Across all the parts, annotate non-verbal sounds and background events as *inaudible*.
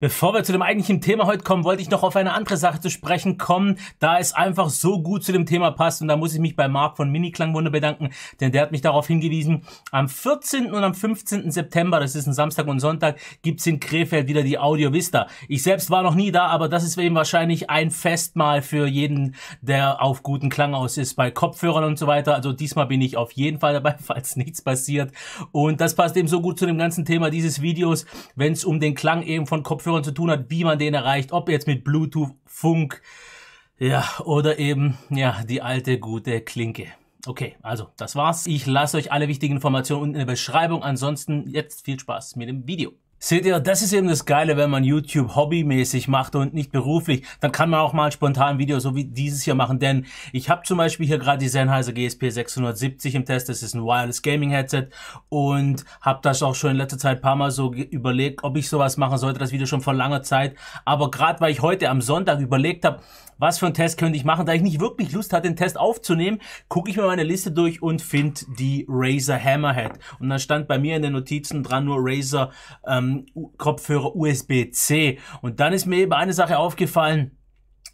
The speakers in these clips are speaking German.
Bevor wir zu dem eigentlichen Thema heute kommen, wollte ich noch auf eine andere Sache zu sprechen kommen, da es einfach so gut zu dem Thema passt und da muss ich mich bei Marc von Miniklangwunder bedanken, denn der hat mich darauf hingewiesen, am 14. und am 15. September, das ist ein Samstag und Sonntag, gibt's in Krefeld wieder die Audio Vista. Ich selbst war noch nie da, aber das ist eben wahrscheinlich ein Festmahl für jeden, der auf guten Klang aus ist, bei Kopfhörern und so weiter. Also diesmal bin ich auf jeden Fall dabei, *laughs* falls nichts passiert. Und das passt eben so gut zu dem ganzen Thema dieses Videos, wenn es um den Klang eben von Kopfhörern Kopfhörern zu tun hat, wie man den erreicht, ob jetzt mit Bluetooth, Funk, ja, oder eben, ja, die alte gute Klinke. Okay, also das war's. Ich lasse euch alle wichtigen Informationen unten in der Beschreibung. Ansonsten jetzt viel Spaß mit dem Video. Seht ihr, das ist eben das Geile, wenn man YouTube hobbymäßig macht und nicht beruflich, dann kann man auch mal spontan Videos so wie dieses hier machen, denn ich habe zum Beispiel hier gerade die Sennheiser GSP 670 im Test, das ist ein Wireless Gaming Headset und habe das auch schon in letzter Zeit paar Mal so überlegt, ob ich sowas machen sollte, das Video schon vor langer Zeit, aber gerade weil ich heute am Sonntag überlegt habe, was für einen Test könnte ich machen. Da ich nicht wirklich Lust hatte, den Test aufzunehmen, gucke ich mir meine Liste durch und finde die Razer Hammerhead. Und dann stand bei mir in den Notizen dran nur Razer ähm, Kopfhörer USB-C. Und dann ist mir eben eine Sache aufgefallen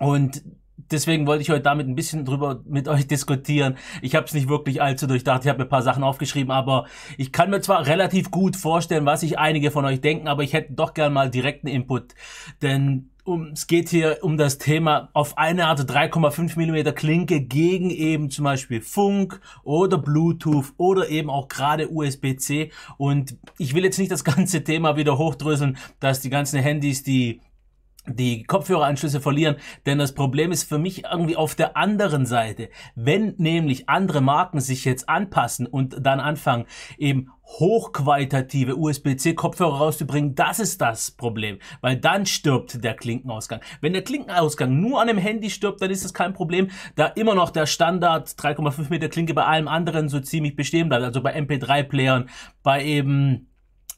und deswegen wollte ich heute damit ein bisschen drüber mit *laughs* euch diskutieren. Ich habe es nicht wirklich allzu durchdacht. Ich habe mir ein paar Sachen aufgeschrieben, aber ich kann mir zwar relativ gut vorstellen, was sich einige von euch denken, aber ich hätte doch gern mal direkten Input, denn um, es geht hier um das Thema auf eine Art 3,5 mm Klinke gegen eben zum Beispiel Funk oder Bluetooth oder eben auch gerade USB-C. Und ich will jetzt nicht das *laughs* ganze Thema wieder hochdröseln, dass die ganzen Handys, die die Kopfhöreranschlüsse verlieren, denn das Problem ist für mich irgendwie auf der anderen Seite. Wenn nämlich andere Marken sich jetzt anpassen und dann anfangen, eben hochqualitative USB-C-Kopfhörer rauszubringen, das ist das Problem, weil dann stirbt der Klinkenausgang. Wenn der Klinkenausgang nur an dem Handy stirbt, dann ist das kein Problem, da immer noch der Standard 3,5 Meter Klinke bei allem anderen so ziemlich bestehen bleibt, also bei MP3-Playern, bei eben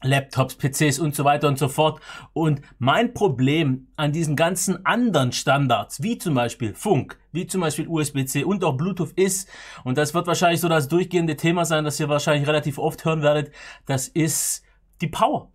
Laptops, PCs und so weiter und so fort. Und mein Problem an diesen ganzen anderen Standards, wie zum Beispiel Funk, wie zum Beispiel USB-C und auch Bluetooth ist, und das wird wahrscheinlich so das durchgehende Thema sein, das ihr wahrscheinlich relativ oft hören werdet, das ist die Power.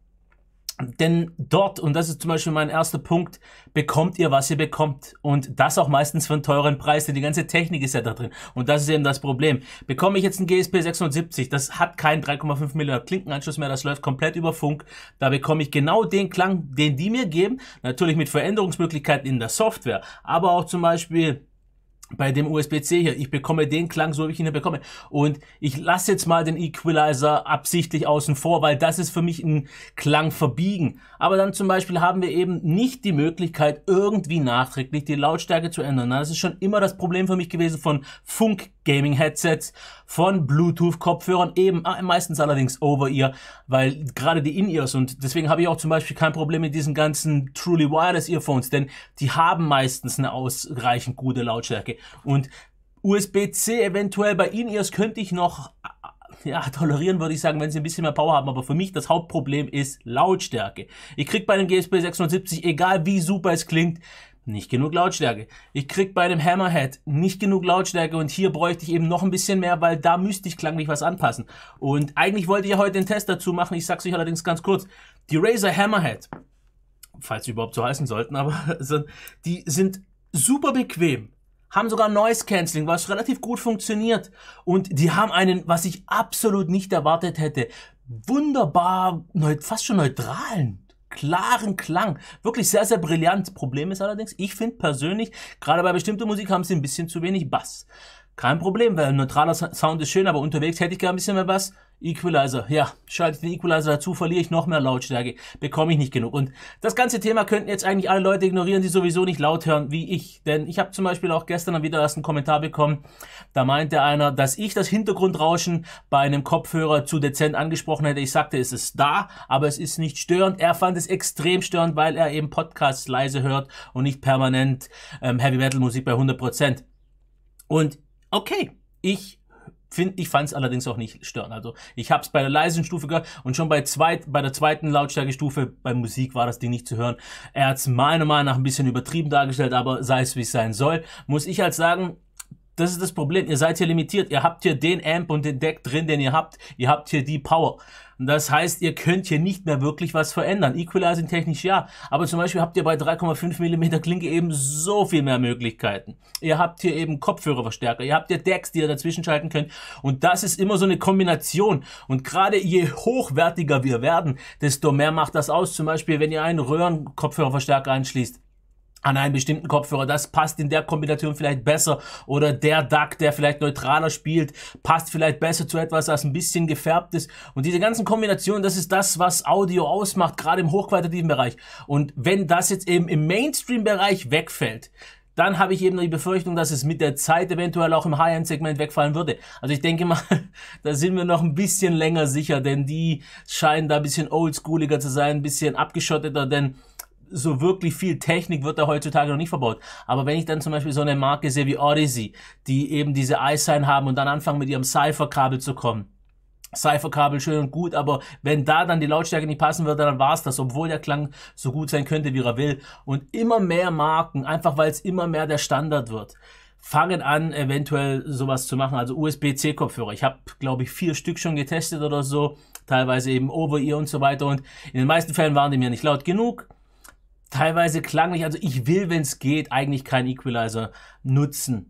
Denn dort, und das ist zum Beispiel mein erster Punkt, bekommt ihr, was ihr bekommt. Und das auch meistens für einen teuren Preis, denn die ganze Technik ist ja da drin. Und das ist eben das Problem. Bekomme ich jetzt ein GSP 670, das hat keinen 3,5 mm Klinkenanschluss mehr, das läuft komplett über Funk. Da bekomme ich genau den Klang, den die mir geben. Natürlich mit Veränderungsmöglichkeiten in der Software, aber auch zum Beispiel bei dem USB-C hier. Ich bekomme den Klang, so wie ich ihn hier bekomme. Und ich lasse jetzt mal den Equalizer absichtlich außen vor, weil das ist für mich ein Klang verbiegen. Aber dann zum Beispiel haben wir eben nicht die Möglichkeit, irgendwie nachträglich die Lautstärke zu ändern. Das ist schon immer das Problem für mich gewesen von Funk Gaming Headsets, von Bluetooth Kopfhörern, eben ah, meistens allerdings Over-Ear, weil gerade die In-Ears und deswegen habe ich auch zum Beispiel kein Problem mit diesen ganzen Truly Wireless Earphones, denn die haben meistens eine ausreichend gute Lautstärke und USB-C eventuell bei In-Ears könnte ich noch äh, ja, tolerieren würde ich sagen, wenn sie ein bisschen mehr Power haben, aber für mich das Hauptproblem ist Lautstärke. Ich krieg bei einem GSP 670, egal wie super es klingt, nicht genug Lautstärke. Ich krieg bei dem Hammerhead nicht genug Lautstärke und hier bräuchte ich eben noch ein bisschen mehr, weil da müsste ich klanglich was anpassen. Und eigentlich wollte ich ja heute den Test dazu machen, ich sag's euch allerdings ganz kurz. Die Razer Hammerhead, falls sie überhaupt so heißen sollten, aber *laughs* die sind super bequem haben sogar Noise Cancelling, was relativ gut funktioniert. Und die haben einen, was ich absolut nicht erwartet hätte, wunderbar, fast schon neutralen, klaren Klang. Wirklich sehr, sehr brillant. Problem ist allerdings, ich finde persönlich, gerade bei bestimmter Musik haben sie ein bisschen zu wenig Bass. Kein Problem, weil ein neutraler Sound ist schön, aber unterwegs hätte ich gerne ein bisschen mehr Bass. Equalizer, ja, schalte ich den Equalizer dazu, verliere ich noch mehr Lautstärke, bekomme ich nicht genug. Und das ganze Thema könnten jetzt eigentlich alle Leute ignorieren, die sowieso nicht laut hören, wie ich. Denn ich habe zum Beispiel auch gestern wieder erst einen Kommentar bekommen, da meinte einer, dass ich das Hintergrundrauschen bei einem Kopfhörer zu dezent angesprochen hätte. Ich sagte, es ist da, aber es ist nicht störend. Er fand es extrem störend, weil er eben Podcasts leise hört und nicht permanent ähm, Heavy Metal Musik bei 100%. Und okay, ich Find, ich fand es allerdings auch nicht störend. Also ich habe es bei der leisen Stufe gehört und schon bei, zweit, bei der zweiten Lautstärkestufe bei Musik war das Ding nicht zu hören. Er hat es meiner Meinung nach ein bisschen übertrieben dargestellt, aber sei es wie es sein soll, muss ich halt sagen, das ist das Problem. Ihr seid hier limitiert. Ihr habt hier den Amp und den Deck drin, den ihr habt. Ihr habt hier die Power. Und das heißt, ihr könnt hier nicht mehr wirklich was verändern. Equalizing technisch ja, aber zum Beispiel habt ihr bei 3,5 mm Klinke eben so viel mehr Möglichkeiten. Ihr habt hier eben Kopfhörerverstärker, ihr habt hier Decks, die ihr dazwischen schalten könnt. Und das ist immer so eine Kombination. Und gerade je hochwertiger wir werden, desto mehr macht das aus. Zum Beispiel, wenn ihr einen Röhrenkopfhörerverstärker anschließt an einem bestimmten Kopfhörer. Das passt in der Kombination vielleicht besser. Oder der Duck, der vielleicht neutraler spielt, passt vielleicht besser zu etwas, das ein bisschen gefärbt ist. Und diese ganzen Kombinationen, das ist das, was Audio ausmacht, gerade im hochqualitativen Bereich. Und wenn das jetzt eben im Mainstream-Bereich wegfällt, dann habe ich eben die Befürchtung, dass es mit der Zeit eventuell auch im High-End-Segment wegfallen würde. Also ich denke mal, *laughs* da sind wir noch ein bisschen länger sicher, denn die scheinen da ein bisschen oldschooliger zu sein, ein bisschen abgeschotteter, denn so wirklich viel Technik wird da heutzutage noch nicht verbaut. Aber wenn ich dann zum Beispiel so eine Marke sehe wie Odyssey, die eben diese iSign haben und dann anfangen mit ihrem Cypher-Kabel zu kommen, Cypher-Kabel schön und gut, aber wenn da dann die Lautstärke nicht passen würde, dann war es das, obwohl der Klang so gut sein könnte, wie er will. Und immer mehr Marken, einfach weil es immer mehr der Standard wird, fangen an, eventuell sowas zu machen. Also USB-C-Kopfhörer. Ich habe, glaube ich, vier Stück schon getestet oder so, teilweise eben Over-Ear und so weiter. Und in den meisten Fällen waren die mir nicht laut genug teilweise klanglich. Also ich will, wenn es geht, eigentlich keinen Equalizer nutzen.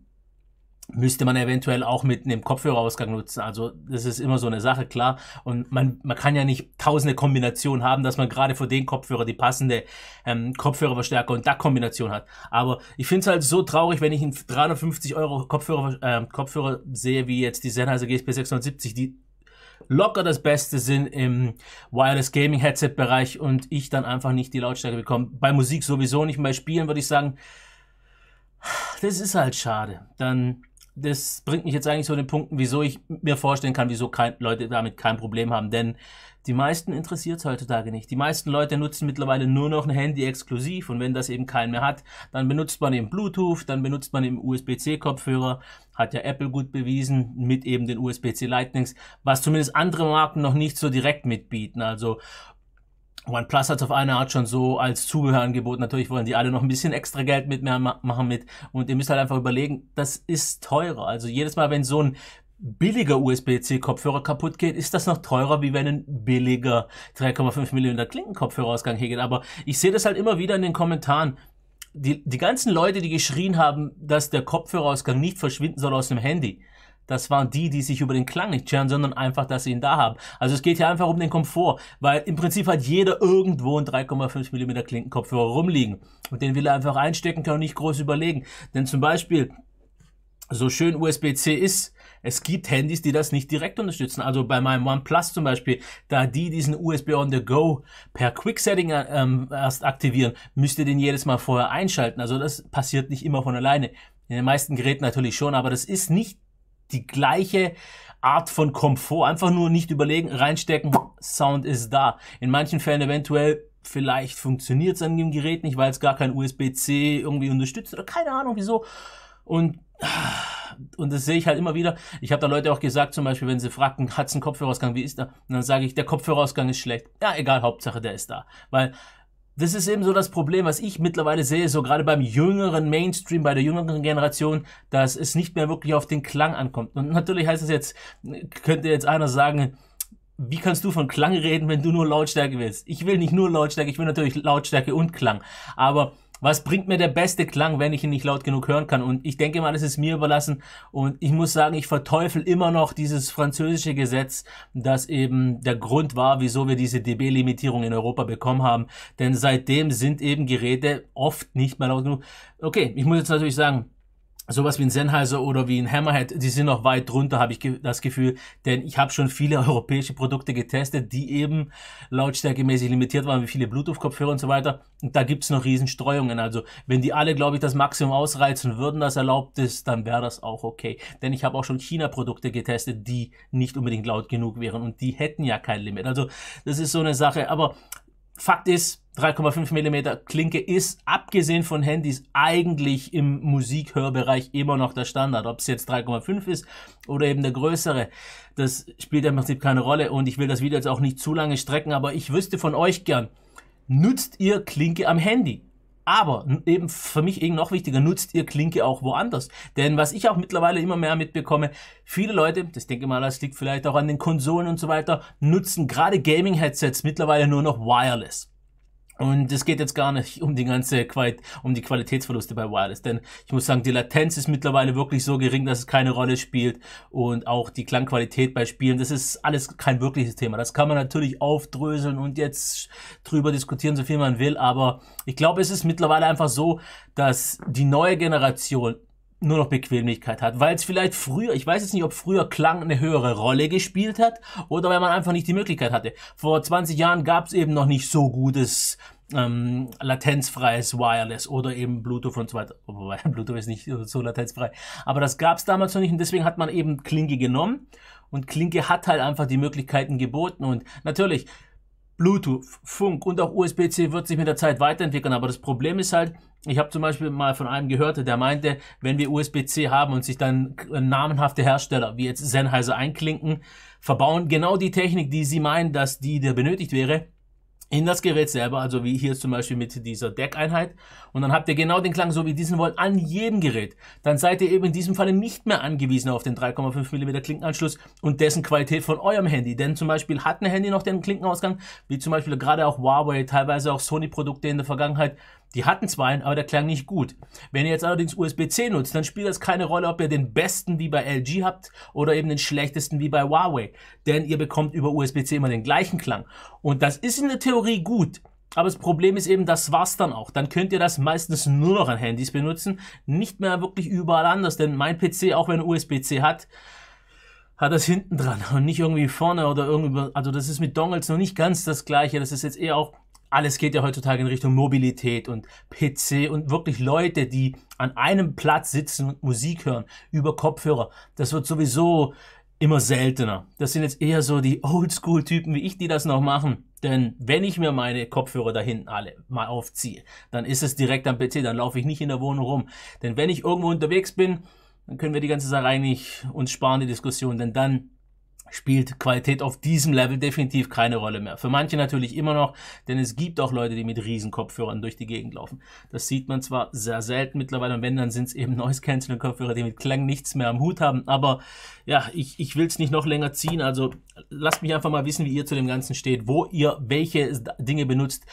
Müsste man eventuell auch mit einem Kopfhörerausgang nutzen. Also das ist immer so eine Sache, klar. Und man, man kann ja nicht tausende Kombinationen haben, dass man gerade für den Kopfhörer die passende ähm, Kopfhörerverstärker und DAC-Kombination hat. Aber ich finde es halt so traurig, wenn ich einen 350 Euro Kopfhörer, äh, Kopfhörer sehe, wie jetzt die Sennheiser GSP 670, die locker das Beste sind im Wireless Gaming Headset Bereich und ich dann einfach nicht die Lautstärke bekomme. Bei Musik sowieso nicht, bei Spielen würde ich sagen, das ist halt schade. Dann, das bringt mich jetzt eigentlich zu den Punkten, wieso ich mir vorstellen kann, wieso kein, Leute damit kein Problem haben, denn die meisten interessiert es heutzutage nicht. Die meisten Leute nutzen mittlerweile nur noch ein Handy exklusiv und wenn das eben keinen mehr hat, dann benutzt man eben Bluetooth, dann benutzt man eben USB-C-Kopfhörer, hat ja Apple gut bewiesen mit eben den USB-C Lightnings, was zumindest andere Marken noch nicht so direkt mitbieten. Also OnePlus hat es auf eine Art schon so als Zubehörangebot. Natürlich wollen die alle noch ein bisschen extra Geld mit mehr machen mit. Und ihr müsst halt einfach überlegen, das ist teurer. Also jedes Mal, wenn so ein billiger USB-C-Kopfhörer kaputt geht, ist das noch teurer, wie wenn ein billiger 3,5 mm Klinkenkopfhörerausgang hier geht. Aber ich sehe das halt immer wieder in den Kommentaren. Die, die ganzen Leute, die geschrien haben, dass der Kopfhörerausgang nicht verschwinden soll aus dem Handy, das waren die, die sich über den Klang nicht scheren, sondern einfach, dass sie ihn da haben. Also es geht hier einfach um den Komfort, weil im Prinzip hat jeder irgendwo einen 3,5 mm Klinkenkopfhörer rumliegen und den will er einfach einstecken können und nicht groß überlegen. Denn zum Beispiel so schön USB-C ist, es gibt Handys, die das nicht direkt unterstützen. Also bei meinem OnePlus zum Beispiel, da die diesen USB on the go per Quick Setting äh, ähm, erst aktivieren, müsst ihr den jedes Mal vorher einschalten. Also das passiert nicht immer von alleine. In den meisten Geräten natürlich schon, aber das ist nicht die gleiche Art von Komfort. Einfach nur nicht überlegen, reinstecken, Sound ist da. In manchen Fällen eventuell vielleicht funktioniert es an dem Gerät nicht, weil es gar kein USB-C irgendwie unterstützt oder keine Ahnung wieso. Und und das sehe ich halt immer wieder. Ich habe da Leute auch gesagt, zum Beispiel, wenn sie fragten, *laughs* hat es einen Kopfhörerausgang, wie ist der? Und dann sage ich, der Kopfhörerausgang ist schlecht. Ja, egal, Hauptsache, der ist da. Weil das ist eben so das Problem, was ich mittlerweile sehe, so gerade beim jüngeren Mainstream, bei der jüngeren Generation, dass es nicht mehr wirklich auf den Klang ankommt. Und natürlich heißt es jetzt, könnte jetzt einer sagen, wie kannst du von Klang reden, wenn du nur Lautstärke willst? Ich will nicht nur Lautstärke, ich will natürlich Lautstärke und Klang. Aber was bringt mir der beste Klang, wenn ich ihn nicht laut genug hören kann? Und ich denke mal, das ist mir überlassen. Und ich muss sagen, ich verteufel immer noch dieses französische Gesetz, das eben der Grund war, wieso wir diese dB-Limitierung in Europa bekommen haben. Denn seitdem sind eben Geräte oft nicht mehr laut genug. Okay, ich muss jetzt natürlich sagen, sowas wie ein Sennheiser oder wie ein Hammerhead, die sind noch weit drunter, habe ich ge das Gefühl, denn ich habe schon viele *laughs* europäische Produkte getestet, die eben lautstärkemäßig limitiert waren, wie viele Bluetooth-Kopfhörer und so weiter. Und da gibt's noch Riesenstreuungen. Also wenn die alle, glaube ich, das Maximum ausreizen würden, das erlaubt ist, dann wäre das auch okay. Denn ich habe auch schon China-Produkte getestet, die nicht unbedingt laut genug wären und die hätten ja kein Limit. Also das ist so eine Sache. Aber Fakt ist, 3,5 mm Klinke ist, abgesehen von Handys, eigentlich im Musikhörbereich immer noch der Standard. Ob es jetzt 3,5 ist oder eben der größere, das spielt im Prinzip keine Rolle. Und ich will das Video jetzt auch nicht zu lange strecken, aber ich wüsste von euch gern, nutzt ihr Klinke am Handy? Aber eben für mich eben noch wichtiger, nutzt ihr Klinke auch woanders. Denn was ich auch mittlerweile immer mehr mitbekomme, viele Leute, das denke ich mal, das liegt vielleicht auch an den Konsolen und so weiter, nutzen gerade Gaming-Headsets mittlerweile nur noch wireless. Und es geht jetzt gar nicht um die ganze Quali um die Qualitätsverluste bei Wireless, denn ich muss sagen, die Latenz ist mittlerweile wirklich so gering, dass es keine Rolle spielt und auch die Klangqualität bei Spielen, das ist alles kein wirkliches Thema. Das kann man natürlich aufdröseln und jetzt drüber diskutieren, so viel man will, aber ich glaube, es ist mittlerweile einfach so, dass die neue Generation nur noch Bequemlichkeit hat, weil es vielleicht früher, ich weiß jetzt nicht, ob früher Klang eine höhere Rolle gespielt hat oder weil man einfach nicht die Möglichkeit hatte. Vor 20 Jahren gab es eben noch nicht so gutes ähm, latenzfreies Wireless oder eben Bluetooth und so weiter. *laughs* Wobei Bluetooth ist nicht so latenzfrei. Aber das gab es damals noch nicht und deswegen hat man eben Klinke genommen und Klinke hat halt einfach die Möglichkeiten geboten und natürlich Bluetooth, Funk und auch USB-C wird sich mit der Zeit weiterentwickeln, aber das Problem ist halt, ich habe zum Beispiel mal von einem gehört, der meinte, wenn wir USB-C haben und sich dann äh, namenhafte Hersteller wie jetzt Sennheiser einklinken, verbauen genau die Technik, die sie meinen, dass die da benötigt wäre, in das Gerät selber, also wie hier zum Beispiel mit dieser Deckeinheit. Und dann habt ihr genau den Klang, so wie diesen wollt, an jedem Gerät. Dann seid ihr eben in diesem Falle nicht mehr angewiesen auf den 3,5 mm Klinkenanschluss und dessen Qualität von eurem Handy. Denn zum Beispiel hat ein Handy noch den Klinkenausgang, wie zum Beispiel gerade auch Huawei, teilweise auch Sony-Produkte in der Vergangenheit, die hatten zwar einen, aber der klang nicht gut. Wenn ihr jetzt allerdings USB-C nutzt, dann spielt das keine Rolle, ob ihr den besten wie bei LG habt oder eben den schlechtesten wie bei Huawei. Denn ihr bekommt über USB-C immer den gleichen Klang. Und das ist in der Theorie gut. Aber das Problem ist eben, das war's dann auch. Dann könnt ihr das meistens nur noch an Handys benutzen, nicht mehr wirklich überall anders. Denn mein PC, auch wenn USB-C hat, hat das hinten dran und nicht irgendwie vorne oder irgendwie. Also das ist mit Dongles noch nicht ganz das Gleiche. Das ist jetzt eher auch alles geht ja heutzutage in Richtung Mobilität und PC und wirklich Leute, die an einem Platz sitzen und Musik hören über Kopfhörer. Das wird sowieso immer seltener. Das sind jetzt eher so die Oldschool-Typen wie ich, die das noch machen. Denn wenn ich mir meine Kopfhörer da hinten alle mal aufziehe, dann ist es direkt am PC, dann laufe ich nicht in der Wohnung rum. Denn wenn ich irgendwo unterwegs bin, dann können wir die ganze Sache eigentlich uns sparen, die Diskussion. Denn dann spielt Qualität auf diesem Level definitiv keine Rolle mehr. Für manche natürlich immer noch, denn es gibt auch Leute, die mit Riesenkopfhörern durch die Gegend laufen. Das sieht man zwar sehr selten mittlerweile und wenn, dann sind es eben Noise-Canceling-Kopfhörer, die mit Klang nichts mehr am Hut haben, aber ja, ich, ich will es nicht noch länger ziehen, also lasst mich einfach mal wissen, wie ihr zu dem Ganzen steht, wo ihr welche Dinge benutzt,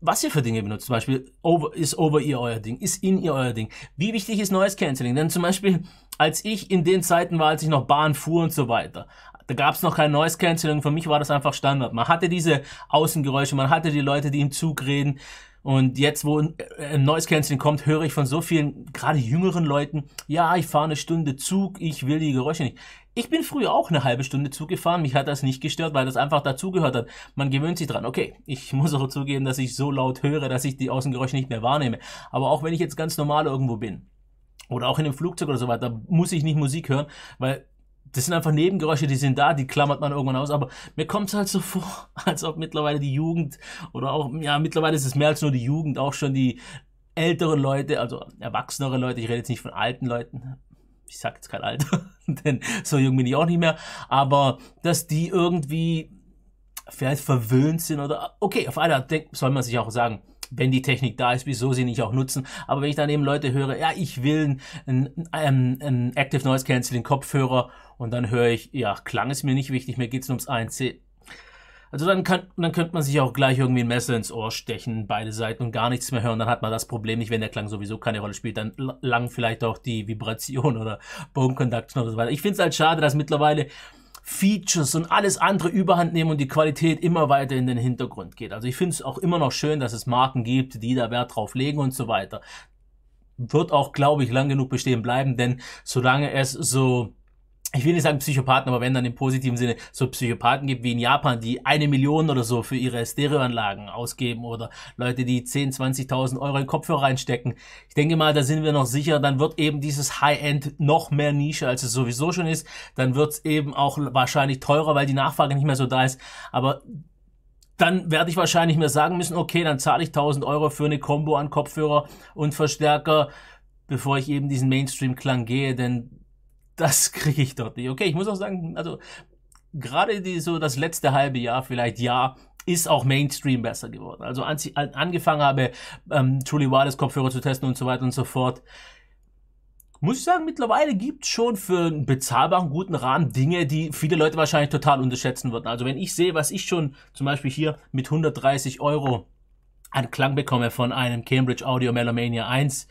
was ihr für Dinge benutzt. Zum Beispiel over, ist over ihr euer Ding, ist in ihr euer Ding. Wie wichtig ist Noise Canceling? Denn zum Beispiel, als ich in den Zeiten war, als ich noch Bahn fuhr und so weiter, da gab es noch kein Noise Cancelling. Für mich war das einfach Standard. Man hatte diese Außengeräusche, man hatte die Leute, die im Zug reden. Und jetzt, wo äh, ein Noise Cancelling kommt, höre ich von so vielen, gerade jüngeren Leuten, ja, ich fahre eine Stunde Zug, ich will die Geräusche nicht. Ich bin früher auch eine halbe Stunde Zug gefahren, mich hat das nicht gestört, weil das einfach dazugehört hat. Man gewöhnt sich dran. Okay, ich *laughs* muss auch zugeben, dass ich so laut höre, dass ich die Außengeräusche nicht mehr wahrnehme. Aber auch wenn ich jetzt ganz normal irgendwo bin, oder auch in einem Flugzeug oder so weiter, muss ich nicht Musik hören, weil das sind einfach Nebengeräusche, die sind da, die klammert man irgendwann aus. Aber mir kommt es halt so *laughs* vor, als ob mittlerweile die Jugend oder auch, ja, mittlerweile ist es mehr als nur die Jugend, auch schon die älteren Leute, also erwachsenere Leute, ich rede jetzt nicht von alten Leuten, ich sag jetzt kein Alter, *laughs* denn so jung bin ich auch nicht mehr, aber dass die irgendwie vielleicht verwöhnt sind oder, okay, auf einer Art soll man sich auch sagen, wenn die Technik da ist, wieso sie nicht auch nutzen. Aber wenn ich dann eben Leute höre, ja, ich will einen, einen, einen Active Noise Cancelling Kopfhörer und dann höre ich, ja, Klang ist mir nicht wichtig, mir geht's nur ums 1C. Also dann, kann, dann könnte man sich auch gleich irgendwie ein Messer ins Ohr stechen, beide Seiten und gar nichts mehr hören. Dann hat man das Problem nicht, wenn der Klang sowieso keine Rolle spielt. Dann lang vielleicht auch die Vibration oder Bone Conduction oder so weiter. Ich finde es halt schade, dass mittlerweile Features und alles andere überhand nehmen und die Qualität immer weiter in den Hintergrund geht. Also ich finde es auch immer noch schön, dass es Marken gibt, die da Wert drauf legen und so weiter. Wird auch, glaube ich, lang genug bestehen bleiben, denn solange es so ich will nicht sagen Psychopathen, aber wenn dann im positiven Sinne so Psychopathen gibt wie in Japan, die eine Million oder so für ihre Stereoanlagen ausgeben oder Leute, die 10, 20.000 Euro in Kopfhörer reinstecken. Ich denke mal, da sind wir noch sicher, dann wird eben dieses High-End noch mehr Nische, als es sowieso schon ist. Dann wird es eben auch wahrscheinlich teurer, weil die Nachfrage nicht mehr so da ist. Aber dann werde ich wahrscheinlich mir sagen müssen, okay, dann zahle ich 1000 Euro für eine Combo an Kopfhörer und Verstärker, bevor ich eben diesen Mainstream-Klang gehe, denn das kriege ich dort nicht. Okay, ich muss auch sagen, also gerade die, so das letzte halbe Jahr, vielleicht Jahr, ist auch Mainstream besser geworden. Also als ich angefangen habe, ähm, Truly Wireless Kopfhörer zu testen und so weiter und so fort, muss ich sagen, mittlerweile gibt es schon für einen bezahlbaren, guten Rahmen Dinge, die viele Leute wahrscheinlich total unterschätzen würden. Also wenn ich sehe, was ich schon zum Beispiel hier mit 130 Euro an Klang bekomme von einem Cambridge Audio Melomania 1,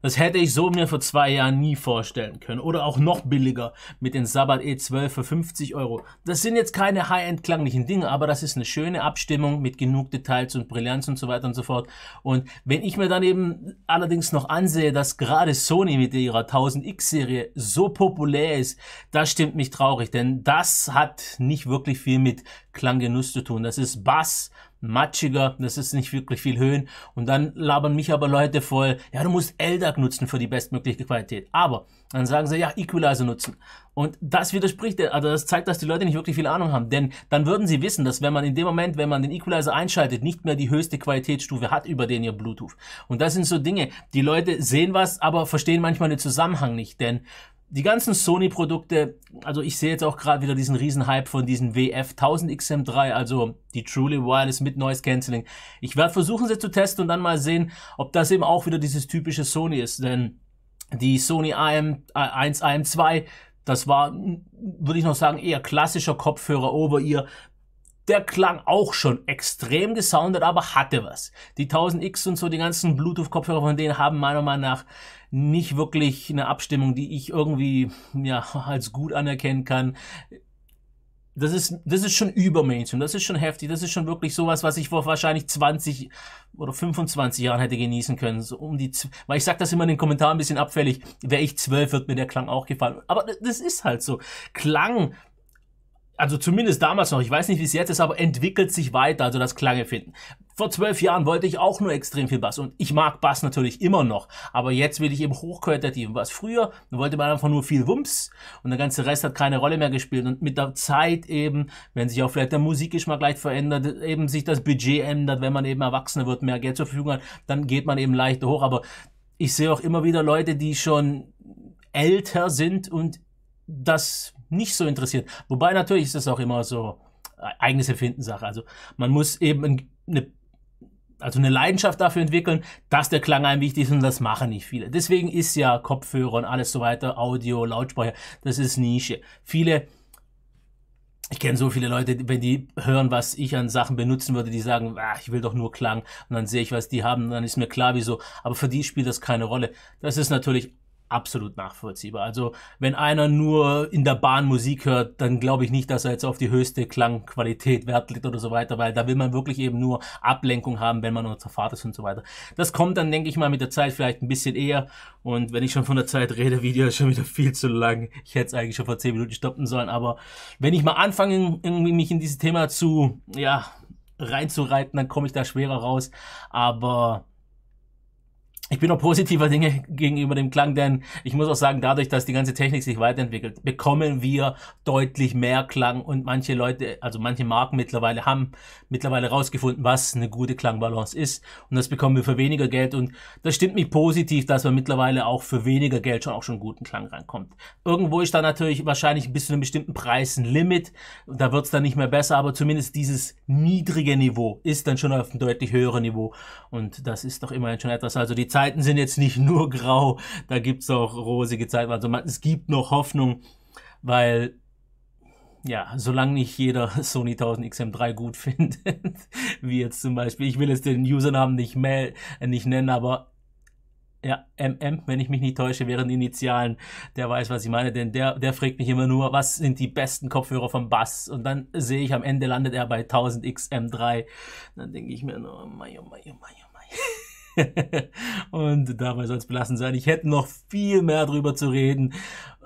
das hätte ich so mir vor zwei Jahren nie vorstellen können. Oder auch noch billiger mit den Sabbat E12 für 50 Euro. Das sind jetzt keine high-end klanglichen Dinge, aber das ist eine schöne Abstimmung mit genug Details und Brillanz und so weiter und so fort. Und wenn ich mir dann eben allerdings noch ansehe, dass gerade Sony mit ihrer 1000X-Serie so populär ist, das stimmt mich traurig, denn das hat nicht wirklich viel mit Klanggenuss zu tun. Das ist Bass matschiger, das ist nicht wirklich viel Höhen. Und dann labern mich aber Leute voll, ja, du musst LDAC nutzen für die bestmögliche Qualität. Aber dann sagen sie, ja, Equalizer nutzen. Und das widerspricht, also das zeigt, dass die Leute nicht wirklich viel Ahnung haben. Denn dann würden sie wissen, dass wenn man in dem Moment, wenn man den Equalizer einschaltet, nicht mehr die höchste Qualitätsstufe hat, über den ihr Bluetooth. Und das sind so Dinge, die Leute sehen was, aber verstehen manchmal den Zusammenhang nicht. Denn die ganzen Sony-Produkte, also ich sehe jetzt auch gerade wieder diesen Riesenhype von diesen WF 1000XM3, also die Truly Wireless mit Noise Cancelling. Ich werde versuchen, sie zu testen und dann mal sehen, ob das eben auch wieder dieses typische Sony ist, denn die Sony AM1, äh, AM2, das war, hm, würde ich noch sagen, eher klassischer Kopfhörer over ihr. Der klang auch schon extrem gesoundet, aber hatte was. Die 1000X und so, die ganzen Bluetooth-Kopfhörer von denen haben meiner Meinung nach nicht wirklich eine Abstimmung, die ich irgendwie ja, *laughs* als gut anerkennen kann. Das ist, das ist schon über Mainstream, das ist schon heftig, das ist schon wirklich sowas, was ich vor wahrscheinlich 20 oder 25 Jahren hätte genießen können. So um die, weil ich sage das immer in den Kommentaren ein bisschen abfällig, wäre ich zwölf, wird mir der Klang auch gefallen. Aber das ist halt so. Klang also zumindest damals noch, ich weiß nicht, wie es jetzt ist, aber entwickelt sich weiter, also das Klangefinden. Vor zwölf Jahren wollte ich auch nur extrem viel Bass und ich mag Bass natürlich immer noch, aber jetzt will ich eben hochqualitativen Bass. Früher wollte man einfach nur viel Wumps und der ganze Rest hat keine Rolle mehr gespielt und mit der Zeit eben, wenn sich auch vielleicht der Musikgeschmack leicht verändert, eben sich das Budget ändert, wenn man eben Erwachsener wird, mehr Geld zur Verfügung hat, dann geht man eben leichter hoch, aber ich sehe auch immer wieder Leute, die schon älter sind und das nicht so interessiert. Wobei natürlich ist das auch immer so äh, eigenes Empfinden Sache. Also man muss eben eine also eine Leidenschaft dafür entwickeln, dass der Klang einem wichtig ist und das machen nicht viele. Deswegen ist ja Kopfhörer und alles so weiter, Audio, Lautsprecher, das ist Nische. Viele, ich kenne so viele Leute, wenn die hören, was ich an Sachen benutzen würde, die sagen, ach, ich will doch nur Klang und dann sehe ich, was die haben und dann ist mir klar, wieso. Aber für die spielt das keine Rolle. Das ist natürlich absolut nachvollziehbar. Also wenn einer nur in der Bahn Musik hört, dann glaube ich nicht, dass er jetzt auf die höchste Klangqualität Wert legt oder so weiter, weil da will man wirklich eben nur Ablenkung haben, wenn man unter Fahrt ist und so weiter. Das kommt dann, denke ich mal, mit der Zeit vielleicht ein bisschen eher. Und wenn ich schon von der Zeit rede, *laughs* Video ist schon wieder viel zu lang. Ich hätte es eigentlich schon vor zehn Minuten stoppen sollen. Aber wenn ich mal anfange, irgendwie mich in dieses Thema zu, ja, reinzureiten, dann komme ich da schwerer raus. Aber ich bin noch positiver Dinge *laughs* gegenüber dem Klang, denn ich muss auch sagen, dadurch, dass die ganze Technik sich weiterentwickelt, bekommen wir deutlich mehr Klang und manche Leute, also manche Marken mittlerweile haben mittlerweile rausgefunden, was eine gute Klangbalance ist und das bekommen wir für weniger Geld und das stimmt mich positiv, dass man mittlerweile auch für weniger Geld schon auch schon guten Klang reinkommt. Irgendwo ist da natürlich wahrscheinlich bis zu einem bestimmten Preis ein Limit, da wird es dann nicht mehr besser, aber zumindest dieses niedrige Niveau ist dann schon auf einem deutlich höheren Niveau und das ist doch immerhin schon etwas, also die Zeit Zeiten sind jetzt nicht nur grau, da gibt es auch rosige Zeiten. Also man, es gibt noch Hoffnung, weil ja, solange nicht jeder *laughs* Sony 1000 XM3 gut *laughs* findet, wie jetzt zum Beispiel, ich will jetzt den Usernamen nicht, mehr, äh, nicht nennen, aber ja, MM, wenn ich mich nicht täusche, wären die Initialen, der weiß, was ich meine, denn der, der fragt mich immer nur, was sind die besten Kopfhörer vom Bass? Und dann sehe ich, am Ende landet er bei 1000 XM3. Dann denke ich mir nur, oh mein, oh mein, oh mein. *laughs* und dabei soll es belassen sein. Ich hätte noch viel mehr drüber zu reden,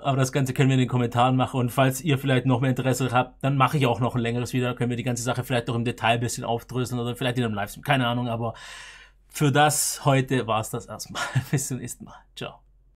aber das Ganze können wir in den Kommentaren machen. Und falls ihr vielleicht noch mehr Interesse habt, dann mache ich auch noch ein längeres Video. Da können wir die ganze Sache vielleicht doch im Detail ein bisschen aufdröseln oder vielleicht in einem Livestream. Keine Ahnung, aber für das heute war es das erstmal. *laughs* Bis zum nächsten Mal. Ciao.